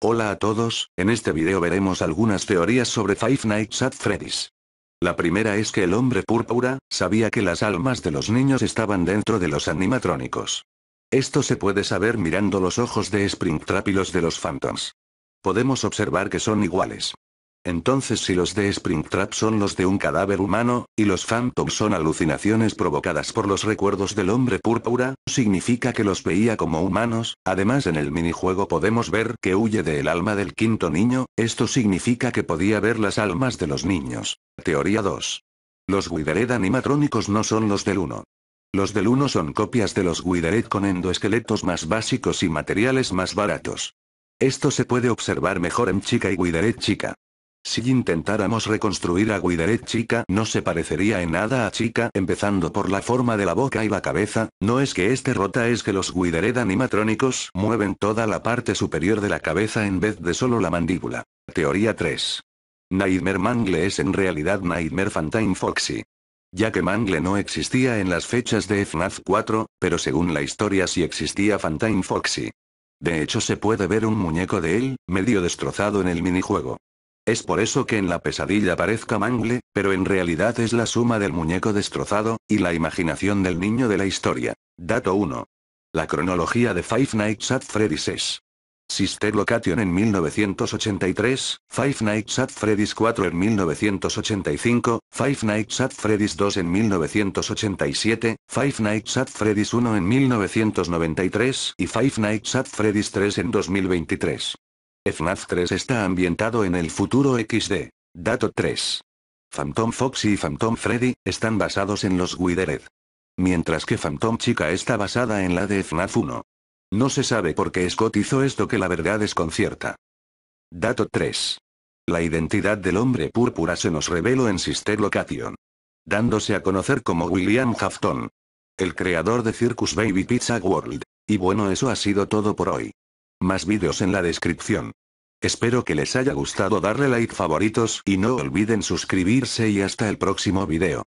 Hola a todos, en este video veremos algunas teorías sobre Five Nights at Freddy's. La primera es que el hombre púrpura, sabía que las almas de los niños estaban dentro de los animatrónicos. Esto se puede saber mirando los ojos de Springtrap y los de los Phantoms. Podemos observar que son iguales. Entonces si los de Springtrap son los de un cadáver humano, y los Phantom son alucinaciones provocadas por los recuerdos del hombre púrpura, significa que los veía como humanos, además en el minijuego podemos ver que huye del alma del quinto niño, esto significa que podía ver las almas de los niños. Teoría 2. Los Withered animatrónicos no son los del 1. Los del 1 son copias de los Withered con endoesqueletos más básicos y materiales más baratos. Esto se puede observar mejor en Chica y Withered Chica. Si intentáramos reconstruir a Guidaret chica no se parecería en nada a chica empezando por la forma de la boca y la cabeza, no es que este rota es que los Guidaret animatrónicos mueven toda la parte superior de la cabeza en vez de solo la mandíbula. Teoría 3. Nightmare Mangle es en realidad Nightmare Fantine Foxy. Ya que Mangle no existía en las fechas de FNAF 4, pero según la historia sí existía Fantine Foxy. De hecho se puede ver un muñeco de él, medio destrozado en el minijuego. Es por eso que en la pesadilla parezca mangle, pero en realidad es la suma del muñeco destrozado, y la imaginación del niño de la historia. Dato 1. La cronología de Five Nights at Freddy's es. Sister Location en 1983, Five Nights at Freddy's 4 en 1985, Five Nights at Freddy's 2 en 1987, Five Nights at Freddy's 1 en 1993 y Five Nights at Freddy's 3 en 2023. FNAF 3 está ambientado en el futuro XD. Dato 3. Phantom Fox y Phantom Freddy, están basados en los Withered. Mientras que Phantom Chica está basada en la de FNAF 1. No se sabe por qué Scott hizo esto que la verdad es concierta. Dato 3. La identidad del hombre púrpura se nos reveló en Sister Location. Dándose a conocer como William Hafton. El creador de Circus Baby Pizza World. Y bueno eso ha sido todo por hoy. Más vídeos en la descripción. Espero que les haya gustado darle like favoritos y no olviden suscribirse y hasta el próximo video.